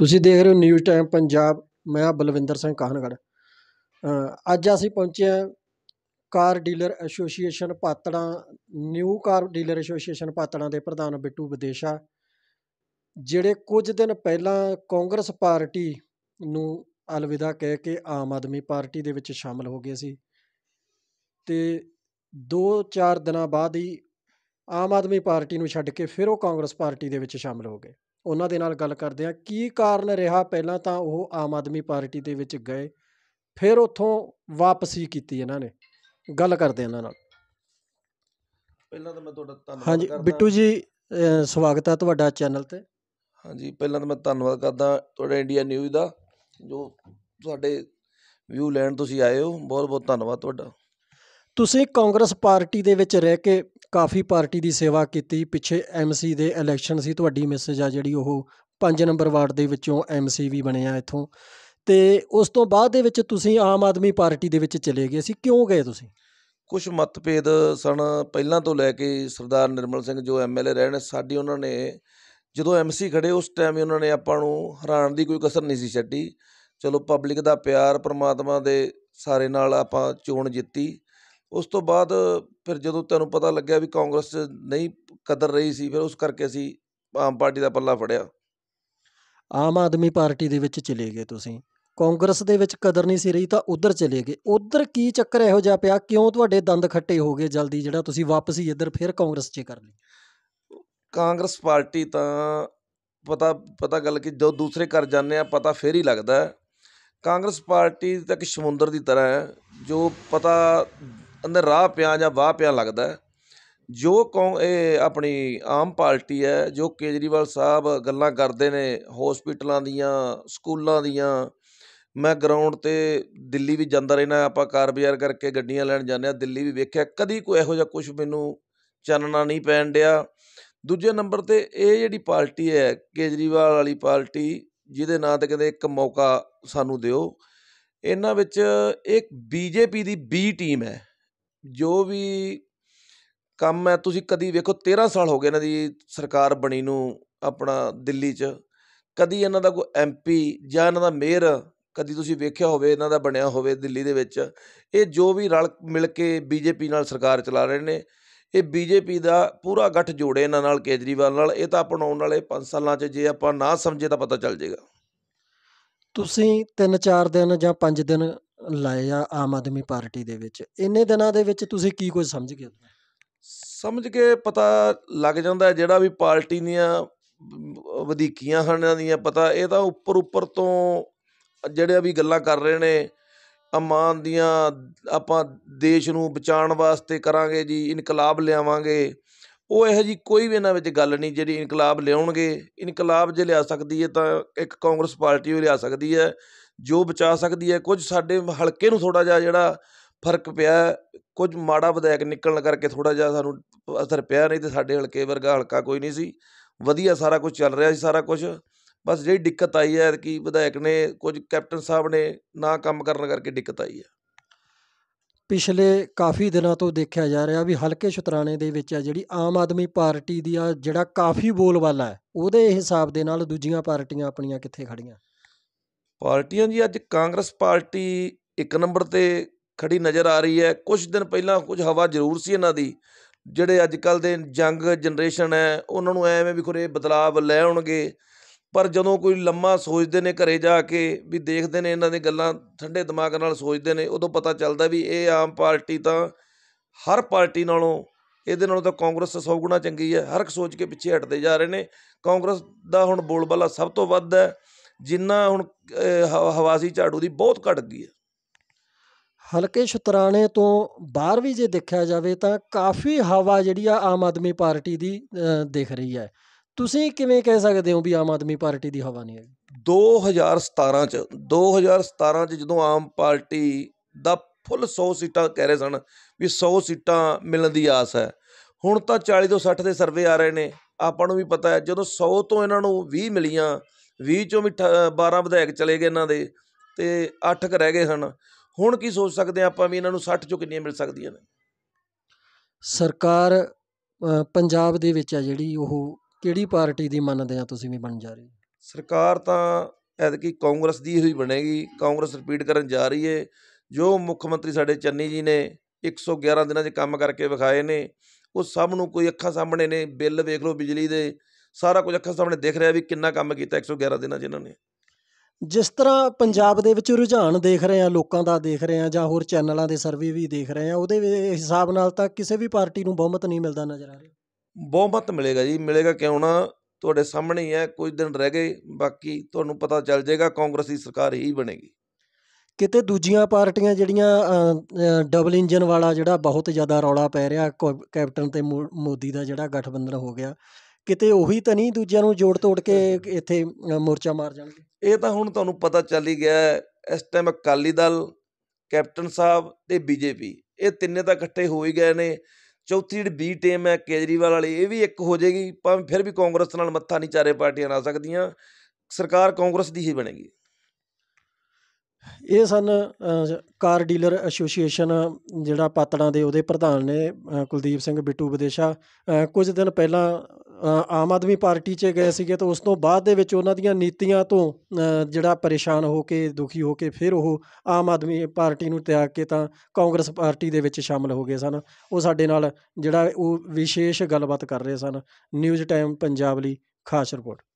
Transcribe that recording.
ਤੁਸੀਂ ਦੇਖ ਰਹੇ ਹੋ ਨਿਊਜ਼ ਟਾਈਮ ਪੰਜਾਬ ਮੈਂ ਆ ਬਲਵਿੰਦਰ ਸਿੰਘ ਕਾਹਨਗੜ ਅੱਜ ਅਸੀਂ ਪਹੁੰਚੇ ਹਾਂ car dealer association Patran new car dealer association Patran ਦੇ ਪ੍ਰਧਾਨ ਬਿੱਟੂ ਵਿਦੇਸ਼ਾ ਜਿਹੜੇ ਕੁਝ ਦਿਨ ਪਹਿਲਾਂ ਕਾਂਗਰਸ ਪਾਰਟੀ ਨੂੰ ਅਲਵਿਦਾ ਕਹਿ ਕੇ ਆਮ ਆਦਮੀ ਪਾਰਟੀ ਦੇ ਵਿੱਚ ਸ਼ਾਮਲ ਹੋ ਗਏ ਸੀ ਤੇ 2-4 ਦਿਨਾਂ ਬਾਅਦ ਹੀ ਆਮ ਆਦਮੀ ਪਾਰਟੀ ਨੂੰ ਛੱਡ ਕੇ ਫਿਰ ਉਹ ਕਾਂਗਰਸ ਪਾਰਟੀ ਦੇ ਵਿੱਚ ਸ਼ਾਮਲ ਹੋ ਗਏ ਉਹਨਾਂ ਦੇ ਨਾਲ ਗੱਲ ਕਰਦੇ ਆ ਕੀ ਕਾਰਨ ਰਿਹਾ ਪਹਿਲਾਂ ਤਾਂ ਉਹ ਆਮ ਆਦਮੀ ਪਾਰਟੀ ਦੇ ਵਿੱਚ ਗਏ ਫਿਰ ਉੱਥੋਂ ਵਾਪਸੀ ਕੀਤੀ ਇਹਨਾਂ ਨੇ ਗੱਲ ਕਰਦੇ ਇਹਨਾਂ ਨਾਲ ਪਹਿਲਾਂ ਤਾਂ ਮੈਂ ਤੁਹਾਡਾ ਧੰਨਵਾਦ ਕਰਦਾ ਹਾਂਜੀ ਬਿੱਟੂ ਜੀ ਸਵਾਗਤ ਹੈ ਤੁਹਾਡਾ ਚੈਨਲ ਤੇ ਹਾਂਜੀ ਪਹਿਲਾਂ ਤਾਂ ਮੈਂ ਧੰਨਵਾਦ ਕਰਦਾ ਤੁਹਾਡਾ ਇੰਡੀਆ ਨਿਊਜ਼ ਦਾ ਜੋ ਤੁਹਾਡੇ ਵਿਊ ਲੈਣ ਤੁਸੀਂ ਆਏ ਹੋ ਬਹੁਤ ਬਹੁਤ ਧੰਨਵਾਦ ਤੁਹਾਡਾ ਤੁਸੀਂ ਕਾਂਗਰਸ ਪਾਰਟੀ ਦੇ ਵਿੱਚ ਰਹਿ ਕੇ ਕਾਫੀ ਪਾਰਟੀ ਦੀ ਸੇਵਾ ਕੀਤੀ ਪਿੱਛੇ ਐਮਸੀ ਦੇ ਇਲੈਕਸ਼ਨ ਸੀ ਤੁਹਾਡੀ ਮੈਸੇਜ ਆ ਜਿਹੜੀ ਉਹ 5 ਨੰਬਰ ਵਾਰਡ ਦੇ ਵਿੱਚੋਂ ਐਮਸੀ ਵੀ ਬਣਿਆ ਇੱਥੋਂ ਤੇ ਉਸ ਤੋਂ ਬਾਅਦ ਦੇ ਵਿੱਚ ਤੁਸੀਂ ਆਮ ਆਦਮੀ ਪਾਰਟੀ ਦੇ ਵਿੱਚ ਚਲੇ ਗਏ ਸੀ ਕਿਉਂ ਗਏ ਤੁਸੀਂ ਕੁਝ ਮਤਭੇਦ ਸਨ ਪਹਿਲਾਂ ਤੋਂ ਲੈ ਕੇ ਸਰਦਾਰ ਨਿਰਮਲ ਸਿੰਘ ਜੋ ਐਮਐਲਏ ਰਹੇ ਨੇ ਸਾਡੀ ਉਹਨਾਂ ਨੇ ਜਦੋਂ ਐਮਸੀ ਖੜੇ ਉਸ ਟਾਈਮ ਹੀ ਉਹਨਾਂ ਨੇ ਆਪਾਂ ਨੂੰ ਹਰਾਣ ਦੀ ਕੋਈ ਕਸਰ ਨਹੀਂ ਸੀ ਛੱਡੀ ਚਲੋ ਪਬਲਿਕ ਦਾ ਪਿਆਰ ਪ੍ਰਮਾਤਮਾ ਦੇ ਸਾਰੇ ਨਾਲ ਆਪਾਂ ਚੋਣ ਜਿੱਤੀ ਉਸ ਤੋਂ ਬਾਅਦ ਫਿਰ ਜਦੋਂ ਤੁਹਾਨੂੰ ਪਤਾ ਲੱਗਿਆ ਵੀ ਕਾਂਗਰਸ 'ਚ ਨਹੀਂ ਕਦਰ ਰਹੀ ਸੀ ਫਿਰ ਉਸ ਕਰਕੇ ਅਸੀਂ ਆਮ ਪਾਰਟੀ ਦਾ ਪੱਲਾ ਫੜਿਆ ਆਮ ਆਦਮੀ ਪਾਰਟੀ ਦੇ ਵਿੱਚ ਚਲੇ ਗਏ ਤੁਸੀਂ ਕਾਂਗਰਸ ਦੇ ਵਿੱਚ ਕਦਰ ਨਹੀਂ ਸੀ ਰਹੀ ਤਾਂ ਉਧਰ ਚਲੇ ਗਏ ਉਧਰ ਕੀ ਚੱਕਰ ਇਹੋ ਜਿਹਾ ਪਿਆ ਕਿਉਂ ਤੁਹਾਡੇ ਦੰਦ ਖੱਟੇ ਹੋ ਗਏ ਜਲਦੀ ਜਿਹੜਾ ਤੁਸੀਂ ਵਾਪਸ ਹੀ ਇੱਧਰ ਫਿਰ ਕਾਂਗਰਸ 'ਚ ਕਰ ਲਈ ਕਾਂਗਰਸ ਪਾਰਟੀ ਤਾਂ ਪਤਾ ਪਤਾ ਗੱਲ ਕਿ ਜਦੋਂ ਦੂਸਰੇ ਘਰ ਜਾਂਦੇ ਆ ਪਤਾ ਫੇਰ ਹੀ ਲੱਗਦਾ ਕਾਂਗਰਸ ਪਾਰਟੀ ਤਾਂ ਇੱਕ ਸਮੁੰਦਰ ਦੀ ਤਰ੍ਹਾਂ ਹੈ ਜੋ ਪਤਾ ਅੰਦਰ ਰਾਹ ਪਿਆ ਜਾਂ ਵਾਹ ਪਿਆ ਲੱਗਦਾ ਜੋ ਕੌ ਇਹ ਆਪਣੀ ਆਮ ਪਾਰਟੀ ਹੈ ਜੋ ਕੇਜਰੀਵਾਲ ਸਾਹਿਬ ਗੱਲਾਂ ਕਰਦੇ ਨੇ ਹਸਪੀਟਲਾਂ ਦੀਆਂ ਸਕੂਲਾਂ ਦੀਆਂ ਮੈਂ ਗਰਾਊਂਡ 'ਤੇ ਦਿੱਲੀ ਵੀ ਜਾਂਦਾ ਰਹਿਣਾ ਆਪਾਂ ਕਾਰ ਬਾਜ਼ਾਰ ਕਰਕੇ ਗੱਡੀਆਂ ਲੈਣ ਜਾਂਦੇ ਆ ਦਿੱਲੀ ਵੀ ਵੇਖਿਆ ਕਦੀ ਕੋਈ ਇਹੋ ਜਿਹਾ ਕੁਝ ਮੈਨੂੰ ਚਾਨਣਾ ਨਹੀਂ ਪੈਣ ਡਿਆ ਦੂਜੇ ਨੰਬਰ ਤੇ ਇਹ ਜਿਹੜੀ ਪਾਰਟੀ ਹੈ ਕੇਜਰੀਵਾਲ ਵਾਲੀ ਪਾਰਟੀ ਜਿਹਦੇ ਨਾਂ ਤੇ ਕਹਿੰਦੇ ਇੱਕ ਮੌਕਾ ਸਾਨੂੰ ਦਿਓ ਇਹਨਾਂ ਵਿੱਚ ਇੱਕ ਬੀਜੇਪੀ ਦੀ ਬੀ ਟੀਮ ਹੈ ਜੋ ਵੀ ਕੰਮ ਹੈ ਤੁਸੀਂ ਕਦੀ ਵੇਖੋ 13 ਸਾਲ ਹੋ ਗਏ ਇਹਨਾਂ ਦੀ ਸਰਕਾਰ ਬਣੀ ਨੂੰ ਆਪਣਾ ਦਿੱਲੀ 'ਚ ਕਦੀ ਇਹਨਾਂ ਦਾ ਕੋਈ ਐਮਪੀ ਜਾਂ ਇਹਨਾਂ ਦਾ ਮੇਅਰ ਕਦੀ ਤੁਸੀਂ ਵੇਖਿਆ ਹੋਵੇ ਇਹਨਾਂ ਦਾ ਬਣਿਆ ਹੋਵੇ ਦਿੱਲੀ ਦੇ ਵਿੱਚ ਇਹ ਜੋ ਵੀ ਰਲ ਮਿਲ ਕੇ ਬੀਜੇਪੀ ਨਾਲ ਸਰਕਾਰ ਚਲਾ ਰਹੇ ਨੇ ਇਹ ਬੀਜੇਪੀ ਦਾ ਪੂਰਾ ਗੱਠ ਜੋੜੇ ਇਹਨਾਂ ਨਾਲ ਕੇਜਰੀਵਾਲ ਨਾਲ ਇਹ ਤਾਂ ਆਪਣਾਉਣ ਵਾਲੇ 5 ਸਾਲਾਂ 'ਚ ਜੇ ਆਪਾਂ ਨਾ ਸਮਝੇ ਤਾਂ ਪਤਾ ਚੱਲ ਜਾਏਗਾ ਤੁਸੀਂ 3-4 ਦਿਨ ਜਾਂ 5 ਦਿਨ ਲਾਏ ਆ ਆਮ ਆਦਮੀ ਪਾਰਟੀ ਦੇ ਵਿੱਚ ਇੰਨੇ ਦਿਨਾਂ ਦੇ ਵਿੱਚ ਤੁਸੀਂ ਕੀ ਕੁਝ ਸਮਝ ਗਏ ਸਮਝ ਕੇ ਪਤਾ ਲੱਗ ਜਾਂਦਾ ਜਿਹੜਾ ਵੀ ਪਾਰਟੀ ਦੀਆਂ ਵਧੀਕੀਆਂ ਹਨ ਦੀਆਂ ਪਤਾ ਇਹ ਤਾਂ ਉੱਪਰ ਉੱਪਰ ਤੋਂ ਜਿਹੜੇ ਵੀ ਗੱਲਾਂ ਕਰ ਰਹੇ ਨੇ ਅਮਾਨ ਦੀਆਂ ਆਪਾਂ ਦੇਸ਼ ਨੂੰ ਬਚਾਉਣ ਵਾਸਤੇ ਕਰਾਂਗੇ ਜੀ ਇਨਕਲਾਬ ਲਿਆਵਾਂਗੇ ਉਹ ਇਹੋ ਜੀ ਕੋਈ ਵੀ ਇਹਨਾਂ ਵਿੱਚ ਗੱਲ ਨਹੀਂ ਜਿਹੜੀ ਇਨਕਲਾਬ ਲਿਆਉਣਗੇ ਇਨਕਲਾਬ ਜੇ ਲਿਆ ਸਕਦੀ ਹੈ ਤਾਂ ਇੱਕ ਕਾਂਗਰਸ ਪਾਰਟੀ ਉਹ ਲਿਆ ਸਕਦੀ ਹੈ ਜੋ ਬਚਾ ਸਕਦੀ ਹੈ ਕੁਝ ਸਾਡੇ ਹਲਕੇ ਨੂੰ ਥੋੜਾ ਜਿਹਾ ਜਿਹੜਾ ਫਰਕ ਪਿਆ ਕੁਝ ਮਾੜਾ ਵਿਧਾਇਕ ਨਿਕਲਣ ਕਰਕੇ ਥੋੜਾ ਜਿਹਾ ਸਾਨੂੰ ਅਸਰ ਪਿਆ ਨਹੀਂ ਤੇ ਸਾਡੇ ਹਲਕੇ ਵਰਗਾ ਹਲਕਾ ਕੋਈ ਨਹੀਂ ਸੀ ਵਧੀਆ ਸਾਰਾ ਕੁਝ ਚੱਲ ਰਿਹਾ ਸੀ ਸਾਰਾ ਕੁਝ ਬਸ ਜਿਹੜੀ ਦਿੱਕਤ ਆਈ ਹੈ ਕਿ ਵਿਧਾਇਕ ਨੇ ਕੁਝ ਕੈਪਟਨ ਸਾਹਿਬ ਨੇ ਨਾ ਕੰਮ ਕਰਨ ਕਰਕੇ ਦਿੱਕਤ ਆਈ ਹੈ ਪਿਛਲੇ ਕਾਫੀ ਦਿਨਾਂ ਤੋਂ ਦੇਖਿਆ ਜਾ ਰਿਹਾ ਵੀ ਹਲਕੇ ਸ਼ਤਰਾਣੇ ਦੇ ਵਿੱਚ ਆ ਜਿਹੜੀ ਆਮ ਆਦਮੀ ਪਾਰਟੀ ਦੀ ਆ ਜਿਹੜਾ ਕਾਫੀ ਬੋਲਬਾਲਾ ਹੈ ਉਹਦੇ ਹਿਸਾਬ ਦੇ ਨਾਲ ਦੂਜੀਆਂ ਪਾਰਟੀਆਂ ਆਪਣੀਆਂ ਕਿੱਥੇ ਖੜੀਆਂ ਪਾਰਟੀਆਂ ਜੀ ਅੱਜ ਕਾਂਗਰਸ ਪਾਰਟੀ ਇੱਕ ਨੰਬਰ ਤੇ ਖੜੀ ਨਜ਼ਰ ਆ ਰਹੀ ਹੈ ਕੁਝ ਦਿਨ ਪਹਿਲਾਂ ਕੁਝ ਹਵਾ ਜ਼ਰੂਰ ਸੀ ਇਹਨਾਂ ਦੀ ਜਿਹੜੇ ਅੱਜ ਕੱਲ ਦੇ ਜੰਗ ਜਨਰੇਸ਼ਨ ਹੈ ਉਹਨਾਂ ਨੂੰ ਐਵੇਂ ਵੀ ਖੁਰੇ ਬਦਲਾਵ ਲੈ ਆਉਣਗੇ ਪਰ ਜਦੋਂ ਕੋਈ ਲੰਮਾ ਸੋਚਦੇ ਨੇ ਘਰੇ ਜਾ ਕੇ ਵੀ ਦੇਖਦੇ ਨੇ ਇਹਨਾਂ ਦੀ ਗੱਲਾਂ ਠੰਡੇ ਦਿਮਾਗ ਨਾਲ ਸੋਚਦੇ ਨੇ ਉਦੋਂ ਪਤਾ ਚੱਲਦਾ ਵੀ ਇਹ ਆਮ ਪਾਰਟੀ ਤਾਂ ਹਰ ਪਾਰਟੀ ਨਾਲੋਂ ਇਹਦੇ ਨਾਲੋਂ ਤਾਂ ਕਾਂਗਰਸ ਸੌ ਗੁਣਾ ਚੰਗੀ ਹੈ ਹਰ ਇੱਕ ਸੋਚ ਕੇ ਪਿੱਛੇ ਹਟਦੇ ਜਾ ਰਹੇ ਨੇ ਕਾਂਗਰਸ ਦਾ ਹੁਣ ਬੋਲਬਾਲਾ ਸਭ ਤੋਂ ਵੱਧ ਹੈ ਜਿੰਨਾ ਹੁਣ ਹਵਾਸੀ ਝਾੜੂ ਦੀ ਬਹੁਤ ਘਟ ਗਈ ਹੈ ਹਲਕੇ ਸ਼ਤਰਾਣੇ ਤੋਂ ਬਾਹਰ ਵੀ ਜੇ ਦੇਖਿਆ ਜਾਵੇ ਤਾਂ ਕਾਫੀ ਹਵਾ ਜਿਹੜੀ ਆ ਆਮ ਆਦਮੀ ਪਾਰਟੀ ਦੀ ਦਿਖ ਰਹੀ ਹੈ ਤੁਸੀਂ ਕਿਵੇਂ ਕਹਿ ਸਕਦੇ ਹੋ ਵੀ ਆਮ ਆਦਮੀ ਪਾਰਟੀ ਦੀ ਹਵਾ ਨਹੀਂ ਹੈ 2017 ਚ 2017 ਚ ਜਦੋਂ ਆਮ ਪਾਰਟੀ ਦਾ ਫੁੱਲ 100 ਸੀਟਾਂ ਕਹਿ ਰਹੇ ਸਨ ਵੀ 100 ਸੀਟਾਂ ਮਿਲਣ ਦੀ ਆਸ ਹੈ ਹੁਣ ਤਾਂ 40 ਤੋਂ 60 ਦੇ ਸਰਵੇ ਆ ਰਹੇ ਨੇ ਆਪਾਂ ਨੂੰ ਵੀ ਪਤਾ ਹੈ ਜਦੋਂ 100 ਤੋਂ ਇਹਨਾਂ ਨੂੰ 20 ਮਿਲੀਆਂ 20 ਚੋਂ ਵੀ 12 ਵਿਧਾਇਕ ਚਲੇ ਗਏ ਇਹਨਾਂ ਦੇ ਤੇ 8 ਕ ਰਹਿ ਗਏ ਹਨ ਹੁਣ ਕੀ ਸੋਚ ਸਕਦੇ ਆਪਾਂ ਵੀ ਇਹਨਾਂ ਨੂੰ 60 ਚੋਂ ਕਿੰਨੀਆਂ ਮਿਲ ਸਕਦੀਆਂ ਨੇ ਸਰਕਾਰ ਪੰਜਾਬ ਦੇ ਵਿੱਚ ਆ ਜਿਹੜੀ ਉਹ ਕਿਹੜੀ ਪਾਰਟੀ ਦੀ ਮੰਨਦੇ ਆ ਤੁਸੀਂ ਵੀ ਬਣ ਜਾ ਰਹੀ ਸਰਕਾਰ ਤਾਂ ਕਿ ਕਾਂਗਰਸ ਦੀ ਹੀ ਬਣੇਗੀ ਕਾਂਗਰਸ ਰਿਪੀਟ ਕਰਨ ਜਾ ਰਹੀ ਏ ਜੋ ਮੁੱਖ ਮੰਤਰੀ ਸਾਡੇ ਚੰਨੀ ਜੀ ਨੇ 111 ਦਿਨਾਂ 'ਚ ਕੰਮ ਕਰਕੇ ਵਿਖਾਏ ਨੇ ਉਹ ਸਭ ਨੂੰ ਕੋਈ ਅੱਖਾਂ ਸਾਹਮਣੇ ਨੇ ਬਿੱਲ ਵੇਖ ਲਓ ਬਿਜਲੀ ਦੇ ਸਾਰਾ ਕੁਝ ਅੱਖਾਂ ਸਾਹਮਣੇ ਦਿਖ ਰਿਹਾ ਵੀ ਕਿੰਨਾ ਕੰਮ ਕੀਤਾ 111 ਦਿਨਾਂ 'ਚ ਇਹਨਾਂ ਨੇ ਜਿਸ ਤਰ੍ਹਾਂ ਪੰਜਾਬ ਦੇ ਵਿੱਚ ਰੁਝਾਨ ਦੇਖ ਰਹੇ ਆ ਲੋਕਾਂ ਦਾ ਦੇਖ ਰਹੇ ਆ ਜਾਂ ਹੋਰ ਚੈਨਲਾਂ ਦੇ ਸਰਵੇ ਵੀ ਦੇਖ ਰਹੇ ਆ ਉਹਦੇ ਹਿਸਾਬ ਨਾਲ ਤਾਂ ਕਿਸੇ ਵੀ ਪਾਰਟੀ ਨੂੰ ਬਹੁਮਤ ਨਹੀਂ ਮਿਲਦਾ ਨਜ਼ਰ ਆ ਰਿਹਾ ਬਹੁਮਤ ਮਿਲੇਗਾ ਜੀ ਮਿਲੇਗਾ ਕਿਉਂ ਨਾ ਤੁਹਾਡੇ ਸਾਹਮਣੇ ਹੀ ਹੈ ਕੁਝ ਦਿਨ ਰਹਿ ਗਏ ਬਾਕੀ ਤੁਹਾਨੂੰ ਪਤਾ ਚੱਲ ਜਾਏਗਾ ਕਾਂਗਰਸ ਦੀ ਸਰਕਾਰ ਹੀ ਬਣੇਗੀ ਕਿਤੇ ਦੂਜੀਆਂ ਪਾਰਟੀਆਂ ਜਿਹੜੀਆਂ ਡਬਲ ਇੰਜਨ ਵਾਲਾ ਜਿਹੜਾ ਬਹੁਤ ਜ਼ਿਆਦਾ ਰੌਲਾ ਪੈ ਰਿਹਾ ਕੈਪਟਨ ਤੇ ਮੋਦੀ ਦਾ ਜਿਹੜਾ ਗਠਬੰਧਨ ਹੋ ਗਿਆ ਕਿਤੇ ਉਹੀ ਤਾਂ ਨਹੀਂ ਦੂਜਿਆਂ ਨੂੰ ਜੋੜ ਤੋੜ ਕੇ ਇੱਥੇ ਮੋਰਚਾ ਮਾਰ ਜਾਣਗੇ ਇਹ ਤਾਂ ਹੁਣ ਤੁਹਾਨੂੰ ਪਤਾ ਚੱਲ ਹੀ ਗਿਆ ਇਸ ਟਾਈਮ ਅਕਾਲੀ ਦਲ ਕੈਪਟਨ ਸਾਹਿਬ ਤੇ ਬੀਜੇਪੀ ਇਹ ਤਿੰਨੇ ਤਾਂ ਇਕੱਠੇ ਹੋ ਹੀ ਗਏ ਨੇ ਚੌਥੀ ਜਿਹੜੀ ਬੀ ਟੀਮ ਹੈ ਕੇਜਰੀਵਾਲ ਵਾਲੀ ਇਹ ਵੀ ਇੱਕ ਹੋ ਜਾਏਗੀ ਭਾਵੇਂ ਫਿਰ ਵੀ ਕਾਂਗਰਸ ਨਾਲ ਮੱਥਾ ਨਹੀਂ ਚਾਰੇ ਪਾਰਟੀਆਂ ਨਾਲ ਸਕਦੀਆਂ ਸਰਕਾਰ ਕਾਂਗਰਸ ਦੀ ਹੀ ਬਣੇਗੀ ਇਹ ਸਨ ਕਾਰ ਡੀਲਰ ਐਸੋਸੀਏਸ਼ਨ ਜਿਹੜਾ ਪਾਤੜਾਂ ਦੇ ਉਹਦੇ ਪ੍ਰਧਾਨ ਨੇ ਕੁਲਦੀਪ ਸਿੰਘ ਬਿੱਟੂ ਵਿਦੇਸ਼ਾ ਕੁਝ ਦਿਨ ਪਹਿਲਾਂ ਆਮ ਆਦਮੀ ਪਾਰਟੀ 'ਚ ਗਏ ਸੀਗੇ ਤਾਂ ਉਸ ਤੋਂ ਬਾਅਦ ਦੇ ਵਿੱਚ ਉਹਨਾਂ ਦੀਆਂ ਨੀਤੀਆਂ ਤੋਂ ਜਿਹੜਾ ਪਰੇਸ਼ਾਨ ਹੋ ਕੇ ਦੁਖੀ ਹੋ ਕੇ ਫਿਰ ਉਹ ਆਮ ਆਦਮੀ ਪਾਰਟੀ ਨੂੰ ਤਿਆਗ ਕੇ ਤਾਂ ਕਾਂਗਰਸ ਪਾਰਟੀ ਦੇ ਵਿੱਚ ਸ਼ਾਮਲ ਹੋ ਗਏ ਸਨ ਉਹ ਸਾਡੇ ਨਾਲ ਜਿਹੜਾ ਉਹ ਵਿਸ਼ੇਸ਼ ਗੱਲਬਾਤ ਕਰ ਰਹੇ ਸਨ ਨਿਊਜ਼ ਟਾਈਮ ਪੰਜਾਬ ਲਈ ਖਾਸ ਰਿਪੋਰਟ